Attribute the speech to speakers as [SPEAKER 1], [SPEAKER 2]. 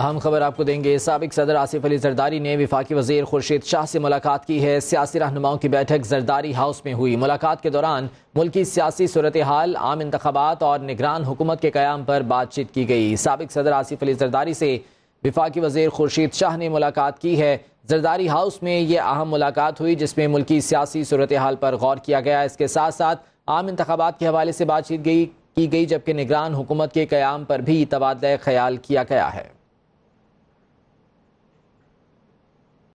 [SPEAKER 1] अहम खबर आपको देंगे सबक सदर आसिफ अली जरदारी ने विफाकी वजीर खुर्शीद शाह से मुलाकात की है सियासी रहनुमाओं की बैठक जरदारी हाउस में हुई मुलाकात के दौरान मुल्की सियासी सूरत हाल आम इंतबात और निगरान हुकूमत के क्याम पर बातचीत की गई सबक सदर आसिफ अली जरदारी से विफाकी वजीर खुर्शीद शाह ने मुलाकात की है जरदारी हाउस में ये अहम मुलाकात हुई जिसमें मुल्की सियासी सूरत हाल पर गौर किया गया इसके साथ साथ आम इंतबात के हवाले से बातचीत गई की गई जबकि निगरान हुकूमत के क्याम पर भी तबादला ख्याल किया गया है